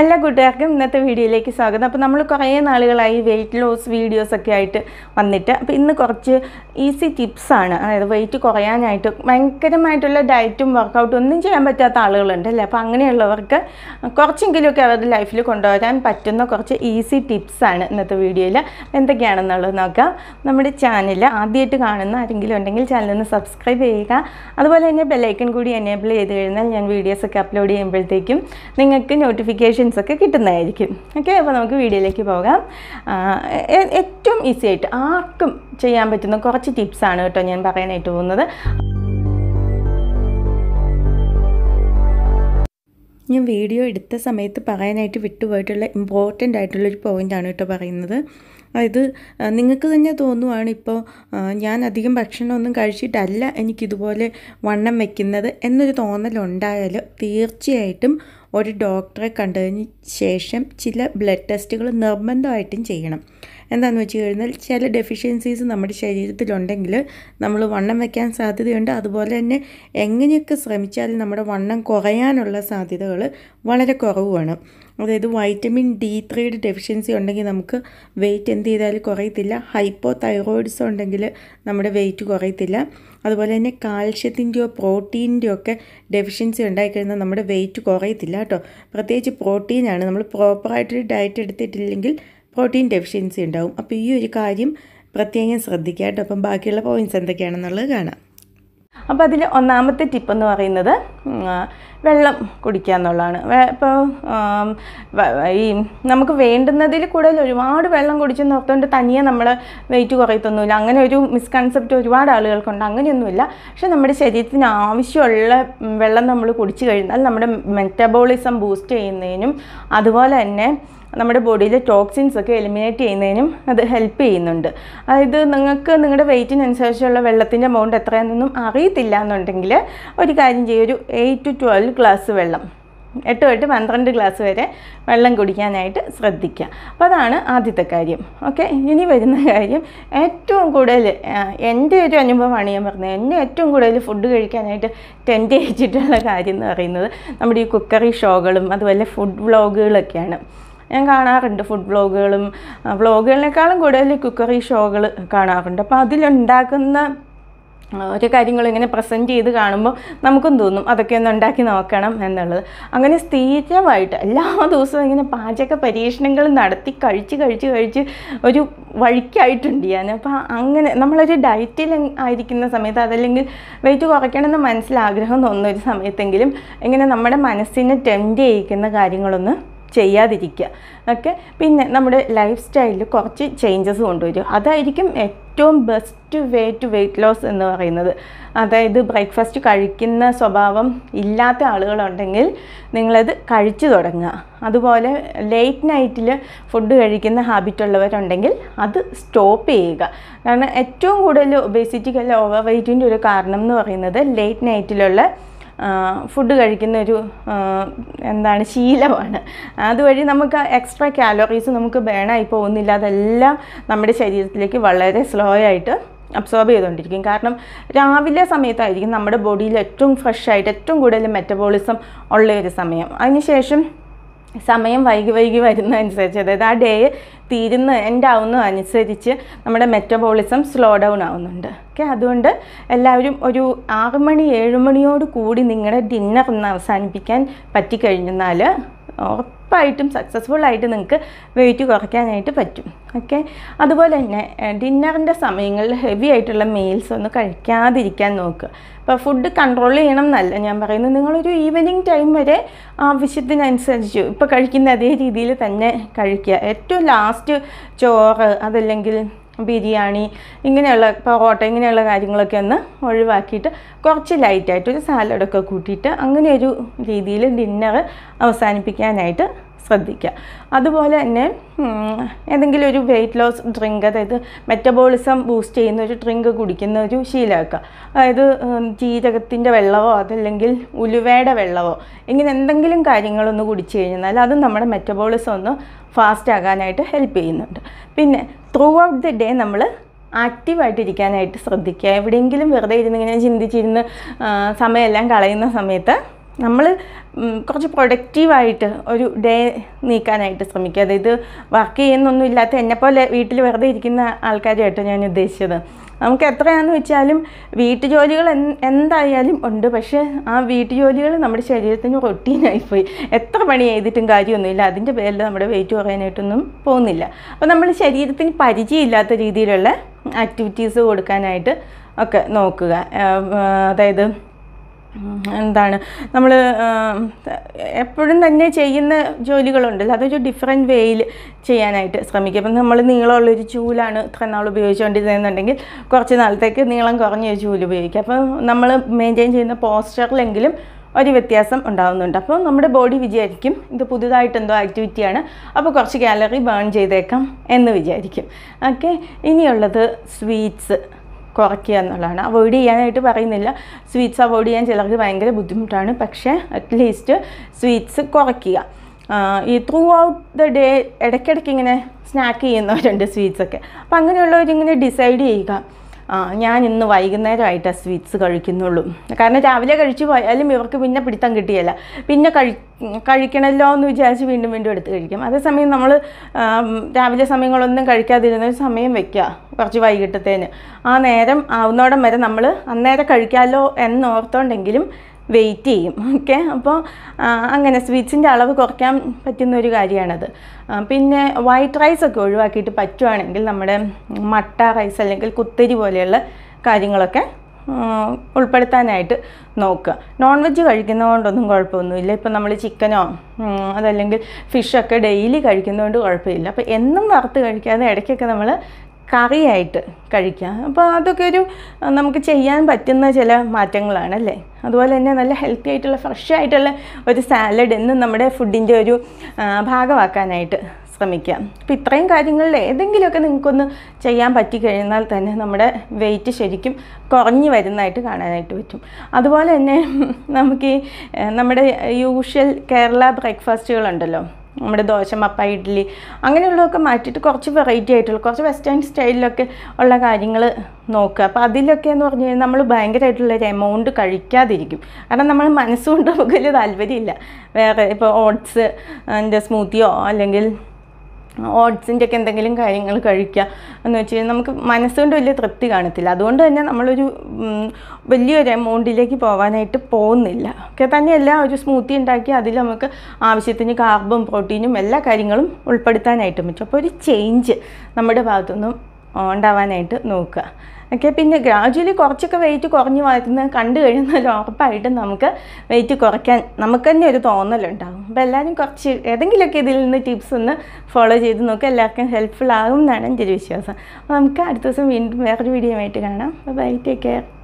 എല്ലാ കൂട്ടുകാർക്കും ഇന്നത്തെ വീഡിയോയിലേക്ക് സ്വാഗതം അപ്പോൾ നമ്മൾ കുറേ നാളുകളായി വെയിറ്റ് ലോസ് വീഡിയോസൊക്കെ ആയിട്ട് വന്നിട്ട് അപ്പോൾ ഇന്ന് കുറച്ച് ഈസി ടിപ്സാണ് അതായത് വെയിറ്റ് കുറയാനായിട്ട് ഭയങ്കരമായിട്ടുള്ള ഡയറ്റും വർക്കൗട്ടും ഒന്നും ചെയ്യാൻ പറ്റാത്ത ആളുകളുണ്ട് അല്ലേ അപ്പോൾ അങ്ങനെയുള്ളവർക്ക് കുറച്ചെങ്കിലുമൊക്കെ അവരുടെ ലൈഫിൽ കൊണ്ടുവരാൻ പറ്റുന്ന കുറച്ച് ഈസി ടിപ്സാണ് ഇന്നത്തെ വീഡിയോയിൽ എന്തൊക്കെയാണെന്നുള്ളത് നോക്കാം നമ്മുടെ ചാനൽ ആദ്യമായിട്ട് കാണുന്ന ആരെങ്കിലും ഉണ്ടെങ്കിൽ ചാനലൊന്ന് സബ്സ്ക്രൈബ് ചെയ്യുക അതുപോലെ തന്നെ ബെല്ലൈക്കൺ കൂടി എനേബിൾ ചെയ്ത് കഴിഞ്ഞാൽ ഞാൻ വീഡിയോസൊക്കെ അപ്ലോഡ് ചെയ്യുമ്പോഴത്തേക്കും നിങ്ങൾക്ക് നോട്ടിഫിക്കേഷൻ ക്വസ്റ്റ്യൻസ് ഒക്കെ കിട്ടുന്നതായിരിക്കും ഓക്കെ അപ്പോൾ നമുക്ക് വീഡിയോയിലേക്ക് പോകാം ഏറ്റവും ഈസി ആയിട്ട് ആർക്കും ചെയ്യാൻ പറ്റുന്ന കുറച്ച് ടിപ്സാണ് കേട്ടോ ഞാൻ പറയാനായിട്ട് പോകുന്നത് ഞാൻ വീഡിയോ എടുത്ത സമയത്ത് പറയാനായിട്ട് വിട്ടുപോയിട്ടുള്ള ഇമ്പോർട്ടൻ്റ് ആയിട്ടുള്ളൊരു പോയിൻ്റാണ് കേട്ടോ പറയുന്നത് അതായത് നിങ്ങൾക്ക് തന്നെ തോന്നുവാണ് ഇപ്പോൾ ഞാൻ അധികം ഭക്ഷണമൊന്നും കഴിച്ചിട്ടല്ല എനിക്കിതുപോലെ വണ്ണം വയ്ക്കുന്നത് എന്നൊരു തോന്നലുണ്ടായാലും തീർച്ചയായിട്ടും ഒരു ഡോക്ടറെ കണ്ടതിന് ശേഷം ചില ബ്ലഡ് ടെസ്റ്റുകൾ നിർബന്ധമായിട്ടും ചെയ്യണം എന്താണെന്ന് വെച്ച് കഴിഞ്ഞാൽ ചില ഡെഫിഷ്യൻസീസ് നമ്മുടെ ശരീരത്തിലുണ്ടെങ്കിൽ നമ്മൾ വണ്ണം വയ്ക്കാൻ സാധ്യതയുണ്ട് അതുപോലെ തന്നെ എങ്ങനെയൊക്കെ ശ്രമിച്ചാലും നമ്മുടെ വണ്ണം കുറയാനുള്ള സാധ്യതകൾ വളരെ കുറവുമാണ് അതായത് വൈറ്റമിൻ ഡി ത്രീയുടെ ഡെഫിഷ്യൻസി ഉണ്ടെങ്കിൽ നമുക്ക് വെയിറ്റ് എന്ത് ചെയ്താലും കുറയത്തില്ല ഹൈപ്പോ തൈറോയിഡ്സ് ഉണ്ടെങ്കിൽ നമ്മുടെ വെയിറ്റ് കുറയത്തില്ല അതുപോലെ തന്നെ കാൽഷ്യത്തിൻ്റെയോ പ്രോട്ടീൻ്റെയോ ഒക്കെ ഡെഫിഷ്യൻസി ഉണ്ടായിക്കഴിഞ്ഞാൽ നമ്മുടെ വെയിറ്റ് കുറയത്തില്ല കേട്ടോ പ്രത്യേകിച്ച് പ്രോട്ടീനാണ് നമ്മൾ പ്രോപ്പറായിട്ടൊരു ഡയറ്റ് എടുത്തിട്ടില്ലെങ്കിൽ പ്രോട്ടീൻ ഡെഫിഷ്യൻസി ഉണ്ടാവും അപ്പോൾ ഈ ഒരു കാര്യം പ്രത്യേകം ശ്രദ്ധിക്കാം കേട്ടോ അപ്പം ബാക്കിയുള്ള പോയിൻറ്റ്സ് എന്തൊക്കെയാണെന്നുള്ളത് കാണാം അപ്പോൾ അതിൽ ഒന്നാമത്തെ ടിപ്പെന്ന് പറയുന്നത് വെള്ളം കുടിക്കുക എന്നുള്ളതാണ് ഇപ്പോൾ ഈ നമുക്ക് വേണ്ടുന്നതിൽ കൂടുതൽ ഒരുപാട് വെള്ളം കുടിച്ച് നിർത്തുകൊണ്ട് തനിയെ നമ്മൾ വെയിറ്റ് കുറയത്തൊന്നുമില്ല അങ്ങനെ ഒരു മിസ്കൺസെപ്റ്റ് ഒരുപാട് ആളുകൾക്കുണ്ട് അങ്ങനെയൊന്നുമില്ല പക്ഷേ നമ്മുടെ ശരീരത്തിന് ആവശ്യമുള്ള വെള്ളം നമ്മൾ കുടിച്ചു കഴിഞ്ഞാൽ നമ്മുടെ മെറ്റബോളിസം ബൂസ്റ്റ് ചെയ്യുന്നതിനും അതുപോലെ തന്നെ നമ്മുടെ ബോഡിയിലെ ടോക്സിൻസ് ഒക്കെ എലിമിനേറ്റ് ചെയ്യുന്നതിനും അത് ഹെൽപ്പ് ചെയ്യുന്നുണ്ട് അതായത് നിങ്ങൾക്ക് നിങ്ങളുടെ വെയിറ്റിനനുസരിച്ചുള്ള വെള്ളത്തിൻ്റെ എമൗണ്ട് എത്രയാണെന്നൊന്നും അറിയത്തില്ല എന്നുണ്ടെങ്കിൽ ഒരു കാര്യം ചെയ്യും ഒരു എയ്റ്റ് ടു ട്വൽവ് ഗ്ലാസ് വെള്ളം എട്ട് തൊട്ട് പന്ത്രണ്ട് ഗ്ലാസ് വരെ വെള്ളം കുടിക്കാനായിട്ട് ശ്രദ്ധിക്കുക അപ്പോൾ അതാണ് ആദ്യത്തെ കാര്യം ഓക്കെ ഇനി വരുന്ന കാര്യം ഏറ്റവും കൂടുതൽ എൻ്റെ ഒരു അനുഭവമാണ് ഞാൻ പറഞ്ഞത് എന്നെ ഏറ്റവും കൂടുതൽ ഫുഡ് കഴിക്കാനായിട്ട് ടെൻറ്റ് ചെയ്തിട്ടുള്ള കാര്യം എന്ന് പറയുന്നത് നമ്മുടെ ഈ കുക്കറി ഷോകളും അതുപോലെ ഫുഡ് വ്ളോഗുകളൊക്കെയാണ് ഞാൻ കാണാറുണ്ട് ഫുഡ് വ്ളോഗുകളും വ്ളോഗുകളിനേക്കാളും കൂടുതൽ കുക്കറി ഷോകൾ കാണാറുണ്ട് അപ്പോൾ അതിലുണ്ടാക്കുന്ന ഒരു കാര്യങ്ങൾ ഇങ്ങനെ പ്രസൻറ്റ് ചെയ്ത് കാണുമ്പോൾ നമുക്കും തോന്നും അതൊക്കെ ഒന്ന് ഉണ്ടാക്കി നോക്കണം എന്നുള്ളത് അങ്ങനെ സ്ഥിരമായിട്ട് എല്ലാ ദിവസവും ഇങ്ങനെ പാചക പരീക്ഷണങ്ങൾ നടത്തി കഴിച്ച് കഴിച്ച് കഴിച്ച് ഒരു വഴിക്കായിട്ടുണ്ട് ഞാൻ അപ്പോൾ അങ്ങനെ നമ്മളൊരു ഡയറ്റിൽ ആയിരിക്കുന്ന സമയത്ത് അതല്ലെങ്കിൽ വെയിറ്റ് കുറയ്ക്കണമെന്ന് മനസ്സിലാഗ്രഹം തോന്നുന്ന ഒരു സമയത്തെങ്കിലും ഇങ്ങനെ നമ്മുടെ മനസ്സിനെ ടെംപ്റ്റ് ചെയ്യിക്കുന്ന കാര്യങ്ങളൊന്ന് ചെയ്യാതിരിക്കുക ഓക്കെ പിന്നെ നമ്മുടെ ലൈഫ് സ്റ്റൈലിൽ കുറച്ച് ചേഞ്ചസ് കൊണ്ടുവരും അതായിരിക്കും ഏറ്റവും best way to weight loss എന്ന് പറയുന്നത് അതായത് ബ്രേക്ക്ഫാസ്റ്റ് കഴിക്കുന്ന സ്വഭാവം ഇല്ലാത്ത ആളുകളുണ്ടെങ്കിൽ നിങ്ങളത് കഴിച്ചു തുടങ്ങുക അതുപോലെ ലേറ്റ് നൈറ്റിൽ ഫുഡ് കഴിക്കുന്ന ഹാബിറ്റ് ഉള്ളവരുണ്ടെങ്കിൽ അത് സ്റ്റോപ്പ് ചെയ്യുക കാരണം ഏറ്റവും കൂടുതൽ ഒബേസിറ്റിക്ക് അല്ല ഓവർ വെയ്റ്റിൻ്റെ ഒരു കാരണം എന്ന് പറയുന്നത് ലേറ്റ് നൈറ്റിലുള്ള ഫുഡ് കഴിക്കുന്ന ഒരു എന്താണ് ശീലമാണ് അതുവഴി നമുക്ക് എക്സ്ട്രാ കാലോറീസ് നമുക്ക് ഇപ്പോൾ പോകുന്നില്ല അതെല്ലാം നമ്മുടെ ശരീരത്തിലേക്ക് വളരെ സ്ലോ ആയിട്ട് അബ്സോർബ് ചെയ്തുകൊണ്ടിരിക്കും കാരണം രാവിലെ സമയത്തായിരിക്കും നമ്മുടെ ബോഡിയിൽ ഏറ്റവും ഫ്രഷായിട്ട് ഏറ്റവും കൂടുതൽ മെറ്റബോളിസം ഉള്ള ഒരു സമയം അതിനുശേഷം സമയം വൈകി വൈകി വരുന്ന അനുസരിച്ച് അതായത് ആ ഡേ തീരുന്ന എൻഡ് ആവുന്ന അനുസരിച്ച് നമ്മുടെ മെറ്റബോളിസം സ്ലോ ഡൗൺ ആവുന്നുണ്ട് ഓക്കെ അതുകൊണ്ട് എല്ലാവരും ഒരു ആറ് മണി ഏഴ് മണിയോട് കൂടി നിങ്ങളുടെ ഡിന്നർ ഒന്ന് അവസാനിപ്പിക്കാൻ പറ്റിക്കഴിഞ്ഞാൽ ഉറപ്പായിട്ടും സക്സസ്ഫുൾ ആയിട്ട് നിങ്ങൾക്ക് വെയിറ്റ് കുറയ്ക്കാനായിട്ട് പറ്റും ഓക്കെ അതുപോലെ തന്നെ ഡിന്നറിൻ്റെ സമയങ്ങളിൽ ഹെവി ആയിട്ടുള്ള മീൽസ് ഒന്ന് കഴിക്കാതിരിക്കാൻ നോക്കുക അപ്പോൾ ഫുഡ് കൺട്രോൾ ചെയ്യണം എന്നല്ല ഞാൻ പറയുന്നത് നിങ്ങളൊരു ഈവനിങ് ടൈം വരെ ആവശ്യത്തിനനുസരിച്ച് ഇപ്പോൾ കഴിക്കുന്ന അതേ രീതിയിൽ തന്നെ കഴിക്കുക ഏറ്റവും ലാസ്റ്റ് ചോറ് അതല്ലെങ്കിൽ ബിരിയാണി ഇങ്ങനെയുള്ള പൊറോട്ട ഇങ്ങനെയുള്ള കാര്യങ്ങളൊക്കെ ഒന്ന് ഒഴിവാക്കിയിട്ട് കുറച്ച് ലൈറ്റായിട്ട് ഒരു സാലഡൊക്കെ കൂട്ടിയിട്ട് അങ്ങനെ ഒരു രീതിയിൽ ഡിന്നർ അവസാനിപ്പിക്കാനായിട്ട് ശ്രദ്ധിക്കുക അതുപോലെ തന്നെ ഏതെങ്കിലും ഒരു വെയിറ്റ് ലോസ് ഡ്രിങ്ക് അതായത് മെറ്റബോളിസം ബൂസ്റ്റ് ചെയ്യുന്ന ഒരു ഡ്രിങ്ക് കുടിക്കുന്ന ഒരു ശീലമാക്കുക അതായത് ജീരകത്തിൻ്റെ വെള്ളമോ അതല്ലെങ്കിൽ ഉലുവയുടെ വെള്ളമോ ഇങ്ങനെ എന്തെങ്കിലും കാര്യങ്ങളൊന്ന് കുടിച്ചു കഴിഞ്ഞാൽ അത് നമ്മുടെ മെറ്റബോളിസം ഒന്ന് ഫാസ്റ്റ് ആകാനായിട്ട് ഹെൽപ്പ് ചെയ്യുന്നുണ്ട് പിന്നെ ത്രൂ ഔട്ട് ദി ഡേ നമ്മൾ ആക്റ്റീവായിട്ടിരിക്കാനായിട്ട് ശ്രദ്ധിക്കുക എവിടെയെങ്കിലും വെറുതെ ഇങ്ങനെ ചിന്തിച്ചിരുന്ന് സമയമെല്ലാം കളയുന്ന സമയത്ത് നമ്മൾ കുറച്ച് പ്രൊഡക്റ്റീവായിട്ട് ഒരു ഡേ നീക്കാനായിട്ട് ശ്രമിക്കുക അതായത് വർക്ക് ചെയ്യുന്നൊന്നും ഇല്ലാത്ത എന്നെപ്പോലെ വീട്ടിൽ വെറുതെ ഇരിക്കുന്ന ആൾക്കാരെയായിട്ടോ ഞാൻ ഉദ്ദേശിച്ചത് നമുക്ക് എത്രയാണെന്ന് വെച്ചാലും വീട്ടു ജോലികൾ എന്തായാലും ഉണ്ട് പക്ഷേ ആ വീട്ടു ജോലികൾ നമ്മുടെ ശരീരത്തിന് റൊട്ടീനായിപ്പോയി എത്ര പണി ചെയ്തിട്ടും കാര്യമൊന്നുമില്ല അതിൻ്റെ പേരിൽ നമ്മുടെ വെയിറ്റ് കുറയാനായിട്ടൊന്നും പോകുന്നില്ല അപ്പോൾ നമ്മൾ ശരീരത്തിന് പരിചയമില്ലാത്ത രീതിയിലുള്ള ആക്ടിവിറ്റീസ് കൊടുക്കാനായിട്ട് ഒക്കെ നോക്കുക അതായത് എന്താണ് നമ്മൾ എപ്പോഴും തന്നെ ചെയ്യുന്ന ജോലികളുണ്ടല്ലോ അതൊരു ഡിഫറെൻറ്റ് വേയിൽ ചെയ്യാനായിട്ട് ശ്രമിക്കുക അപ്പം നമ്മൾ നീളമുള്ളൊരു ചൂലാണ് ഇത്ര നാൾ ഉപയോഗിച്ചുകൊണ്ടിരുന്നതെന്നുണ്ടെങ്കിൽ കുറച്ച് നാളത്തേക്ക് നീളം കുറഞ്ഞ ചൂല് ഉപയോഗിക്കുക അപ്പോൾ നമ്മൾ മെയിൻറ്റെയിൻ ചെയ്യുന്ന പോസ്റ്ററിലെങ്കിലും ഒരു വ്യത്യാസം ഉണ്ടാകുന്നുണ്ട് അപ്പോൾ നമ്മുടെ ബോഡി വിചാരിക്കും ഇത് പുതുതായിട്ട് എന്തോ ആക്ടിവിറ്റിയാണ് അപ്പോൾ കുറച്ച് കാലറി ബേൺ ചെയ്തേക്കാം എന്ന് വിചാരിക്കും ഓക്കെ ഇനിയുള്ളത് സ്വീറ്റ്സ് കുറയ്ക്കുക എന്നുള്ളതാണ് അവോയ്ഡ് ചെയ്യാനായിട്ട് പറയുന്നില്ല സ്വീറ്റ്സ് അവോയ്ഡ് ചെയ്യാൻ ചിലർക്ക് ഭയങ്കര ബുദ്ധിമുട്ടാണ് പക്ഷേ അറ്റ്ലീസ്റ്റ് സ്വീറ്റ്സ് കുറയ്ക്കുക ഈ ത്രൂ ഔട്ട് ദ ഡേ ഇടയ്ക്കിടയ്ക്ക് ഇങ്ങനെ സ്നാക്ക് ചെയ്യുന്നവരുണ്ട് സ്വീറ്റ്സൊക്കെ അപ്പം അങ്ങനെയുള്ളവരിങ്ങനെ ഡിസൈഡ് ചെയ്യുക ഞാൻ ഇന്ന് വൈകുന്നേരമായിട്ടാ സ്വീറ്റ്സ് കഴിക്കുന്നുള്ളൂ കാരണം രാവിലെ കഴിച്ചു പോയാലും ഇവർക്ക് പിന്നെ പിടിത്തം കിട്ടിയല്ല പിന്നെ കഴി കഴിക്കണമല്ലോ എന്ന് വിചാരിച്ച് വീണ്ടും വീണ്ടും എടുത്ത് കഴിക്കും അതേസമയം നമ്മൾ രാവിലെ സമയങ്ങളൊന്നും കഴിക്കാതിരുന്ന സമയം വെക്കുക കുറച്ച് വൈകിട്ടത്തേന് ആ നേരം ആവുന്നോടം വരെ നമ്മൾ അന്നേരം കഴിക്കാമല്ലോ എന്നോർത്തോണ്ടെങ്കിലും വെയിറ്റ് ചെയ്യും ഓക്കെ അപ്പോൾ അങ്ങനെ സ്വീറ്റ്സിൻ്റെ അളവ് കുറയ്ക്കാൻ പറ്റുന്ന ഒരു കാര്യമാണത് പിന്നെ വൈറ്റ് റൈസ് ഒക്കെ ഒഴിവാക്കിയിട്ട് പറ്റുവാണെങ്കിൽ നമ്മുടെ മട്ട റൈസ് അല്ലെങ്കിൽ കുത്തരി പോലെയുള്ള കാര്യങ്ങളൊക്കെ ഉൾപ്പെടുത്താനായിട്ട് നോക്കുക നോൺ വെജ് കഴിക്കുന്നതുകൊണ്ടൊന്നും കുഴപ്പമൊന്നുമില്ല ഇപ്പം നമ്മൾ ചിക്കനോ അതല്ലെങ്കിൽ ഫിഷൊക്കെ ഡെയിലി കഴിക്കുന്നതുകൊണ്ട് കുഴപ്പമില്ല അപ്പോൾ എന്നും വറുത്ത് കഴിക്കാതെ ഇടയ്ക്കൊക്കെ നമ്മൾ കറിയായിട്ട് കഴിക്കുക അപ്പോൾ അതൊക്കെ ഒരു നമുക്ക് ചെയ്യാൻ പറ്റുന്ന ചില മാറ്റങ്ങളാണല്ലേ അതുപോലെ തന്നെ നല്ല ഹെൽത്തി ആയിട്ടുള്ള ഫ്രഷ് ആയിട്ടുള്ള ഒരു സാലഡ് എന്നും നമ്മുടെ ഫുഡിൻ്റെ ഒരു ഭാഗമാക്കാനായിട്ട് ശ്രമിക്കാം അപ്പോൾ ഇത്രയും കാര്യങ്ങളിൽ ഏതെങ്കിലുമൊക്കെ നിങ്ങൾക്കൊന്ന് ചെയ്യാൻ പറ്റി കഴിഞ്ഞാൽ തന്നെ നമ്മുടെ വെയിറ്റ് ശരിക്കും കുറഞ്ഞു വരുന്നതായിട്ട് കാണാനായിട്ട് പറ്റും അതുപോലെ തന്നെ നമുക്ക് ഈ നമ്മുടെ യൂഷ്വൽ കേരള ബ്രേക്ക്ഫാസ്റ്റുകളുണ്ടല്ലോ നമ്മുടെ ദോശ മപ്പ ഇഡ്ഡലി അങ്ങനെയുള്ളതൊക്കെ മാറ്റിയിട്ട് കുറച്ച് വെറൈറ്റി ആയിട്ടുള്ള കുറച്ച് വെസ്റ്റേൺ സ്റ്റൈലിലൊക്കെ ഉള്ള കാര്യങ്ങൾ നോക്കുക അപ്പോൾ അതിലൊക്കെ എന്ന് പറഞ്ഞു കഴിഞ്ഞാൽ നമ്മൾ ഒരു എമൗണ്ട് കഴിക്കാതിരിക്കും കാരണം നമ്മൾ മനസ്സുകൊണ്ട് നമുക്ക് വലിയ താല്പര്യമില്ല വേറെ ഇപ്പോൾ ഓട്സ് എൻ്റെ സ്മൂത്തിയോ അല്ലെങ്കിൽ ഓട്സിൻ്റെ ഒക്കെ എന്തെങ്കിലും കാര്യങ്ങൾ കഴിക്കുക എന്ന് വെച്ച് കഴിഞ്ഞാൽ നമുക്ക് മനസ്സുകൊണ്ട് വലിയ തൃപ്തി കാണത്തില്ല അതുകൊണ്ട് തന്നെ നമ്മളൊരു വലിയൊരു എമൗണ്ടിലേക്ക് പോകാനായിട്ട് പോകുന്നില്ല ഒക്കെ തന്നെയല്ല ഒരു സ്മൂത്തി ഉണ്ടാക്കി അതിൽ നമുക്ക് ആവശ്യത്തിന് കാർബും പ്രോട്ടീനും എല്ലാ കാര്യങ്ങളും ഉൾപ്പെടുത്താനായിട്ടും പറ്റും അപ്പോൾ ഒരു ചേഞ്ച് നമ്മുടെ ഭാഗത്തുനിന്നും ഉണ്ടാവാനായിട്ട് നോക്കുക ഓക്കെ പിന്നെ ഗ്രാജുവലി കുറച്ചൊക്കെ വെയിറ്റ് കുറഞ്ഞു വരുന്നത് കണ്ടു കഴിയുന്നതിൽ ഉറപ്പായിട്ടും നമുക്ക് വെയിറ്റ് കുറയ്ക്കാൻ നമുക്ക് തന്നെ ഒരു തോന്നലുണ്ടാകും അപ്പോൾ എല്ലാവരും കുറച്ച് ഏതെങ്കിലുമൊക്കെ ഇതിൽ നിന്ന് ടിപ്സ് ഒന്ന് ഫോളോ ചെയ്ത് നോക്കുക എല്ലാവർക്കും ഹെൽപ്ഫുൾ ആകും എന്നാണ് എൻ്റെ ഒരു വിശ്വാസം അപ്പോൾ നമുക്ക് അടുത്ത ദിവസം വീണ്ടും വേറൊരു വീഡിയോ ആയിട്ട് കാണാം ബൈ ടേക്ക് കെയർ